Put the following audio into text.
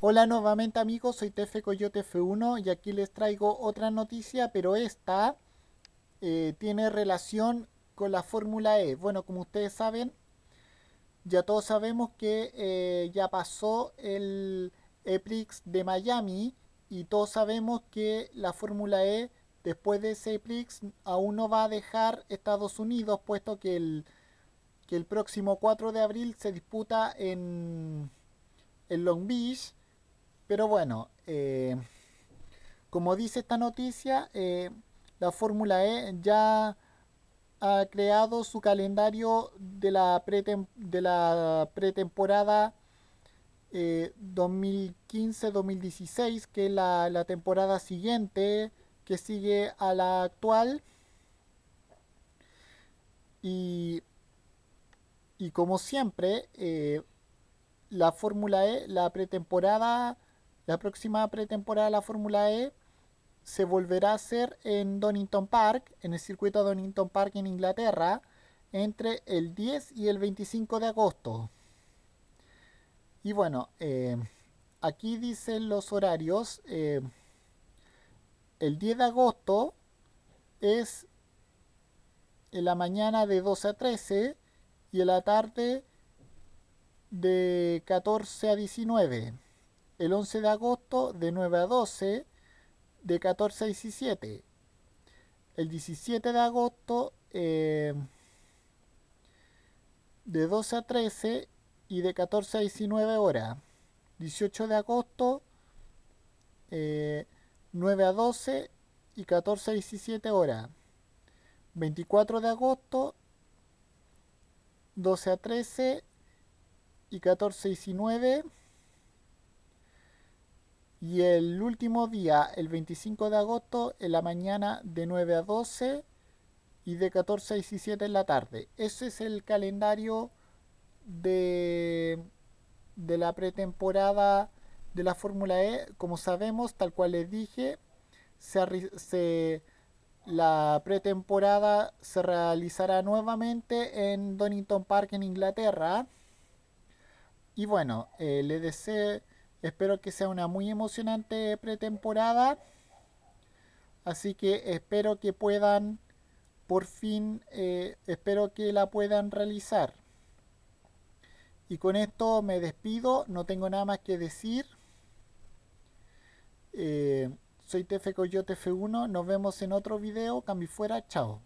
Hola nuevamente amigos, soy Tefe Coyote F1 y aquí les traigo otra noticia, pero esta eh, tiene relación con la Fórmula E. Bueno, como ustedes saben, ya todos sabemos que eh, ya pasó el EPRIX de Miami y todos sabemos que la Fórmula E después de ese EPRIX aún no va a dejar Estados Unidos, puesto que el, próximo 4 de abril se disputa en, en Long Beach pero bueno, eh, como dice esta noticia, eh, la Fórmula E ya ha creado su calendario de la, de la pretemporada 2015-2016, eh, que es la, temporada siguiente que sigue a la actual. Y, y como siempre, la Fórmula E, la pretemporada la próxima pretemporada de la Fórmula E se volverá a hacer en Donington Park, en el circuito Donington Park en Inglaterra, entre el 10 y el 25 de agosto. Y bueno, eh, aquí dicen los horarios. Eh, el 10 de agosto es en la mañana de 12 a 13 y en la tarde de 14 a 19 el 11 de agosto de 9 a 12, de 14 a 17. El 17 de agosto eh, de 12 a 13 y de 14 a 19 horas. 18 de agosto 9 eh, a 12 y 14 a 17 horas. 24 de agosto 12 a 13 y 14 a 19 y el último día, el 25 de agosto, en la mañana de 9 a 12 y de 14 a 17 en la tarde. Ese es el calendario de, de la pretemporada de la Fórmula E. Como sabemos, tal cual les dije, se, la pretemporada se realizará nuevamente en Donington Park en Inglaterra. Y bueno, eh, le deseo Espero que sea una muy emocionante pretemporada. Así que espero que puedan, por fin, eh, espero que la puedan realizar. Y con esto me despido, no tengo nada más que decir. Eh, soy TF Coyote F1, nos vemos en otro video, cambio fuera, chao.